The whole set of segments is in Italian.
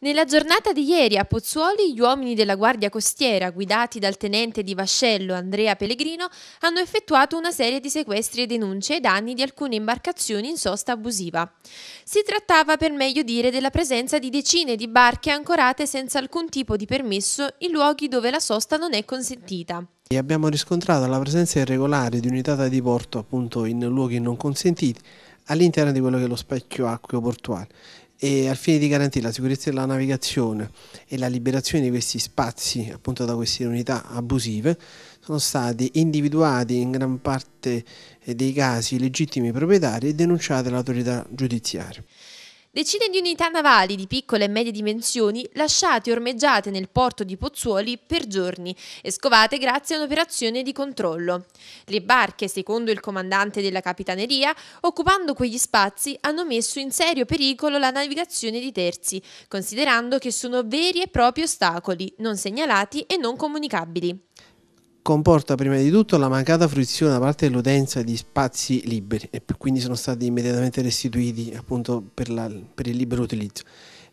Nella giornata di ieri a Pozzuoli gli uomini della Guardia Costiera, guidati dal tenente di vascello Andrea Pellegrino, hanno effettuato una serie di sequestri e denunce ai danni di alcune imbarcazioni in sosta abusiva. Si trattava, per meglio dire, della presenza di decine di barche ancorate senza alcun tipo di permesso in luoghi dove la sosta non è consentita. E abbiamo riscontrato la presenza irregolare di unità di porto appunto in luoghi non consentiti all'interno di quello che è lo specchio acqueo portuale e al fine di garantire la sicurezza della navigazione e la liberazione di questi spazi appunto da queste unità abusive sono stati individuati in gran parte eh, dei casi legittimi proprietari e denunciati all'autorità giudiziaria. Decine di unità navali di piccole e medie dimensioni lasciate e ormeggiate nel porto di Pozzuoli per giorni e scovate grazie a un'operazione di controllo. Le barche, secondo il comandante della Capitaneria, occupando quegli spazi hanno messo in serio pericolo la navigazione di terzi, considerando che sono veri e propri ostacoli, non segnalati e non comunicabili comporta prima di tutto la mancata fruizione da parte dell'utenza di spazi liberi e quindi sono stati immediatamente restituiti appunto per, la, per il libero utilizzo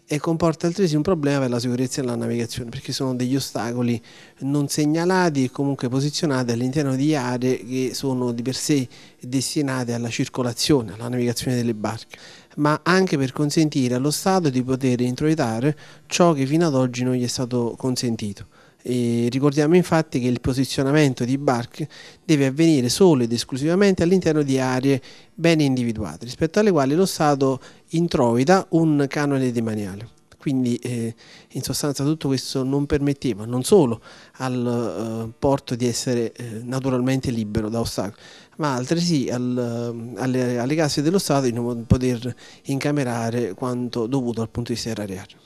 e comporta altresì un problema per la sicurezza della navigazione perché sono degli ostacoli non segnalati e comunque posizionati all'interno di aree che sono di per sé destinate alla circolazione, alla navigazione delle barche, ma anche per consentire allo Stato di poter introitare ciò che fino ad oggi non gli è stato consentito. E ricordiamo infatti che il posizionamento di barche deve avvenire solo ed esclusivamente all'interno di aree ben individuate, rispetto alle quali lo Stato introita un canone demaniale. Quindi eh, in sostanza tutto questo non permetteva non solo al eh, porto di essere eh, naturalmente libero da ostacoli, ma altresì al, ehm, alle, alle casse dello Stato di non poter incamerare quanto dovuto dal punto di vista erariario.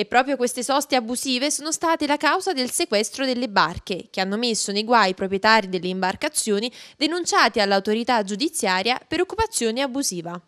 E proprio queste soste abusive sono state la causa del sequestro delle barche, che hanno messo nei guai i proprietari delle imbarcazioni denunciati all'autorità giudiziaria per occupazione abusiva.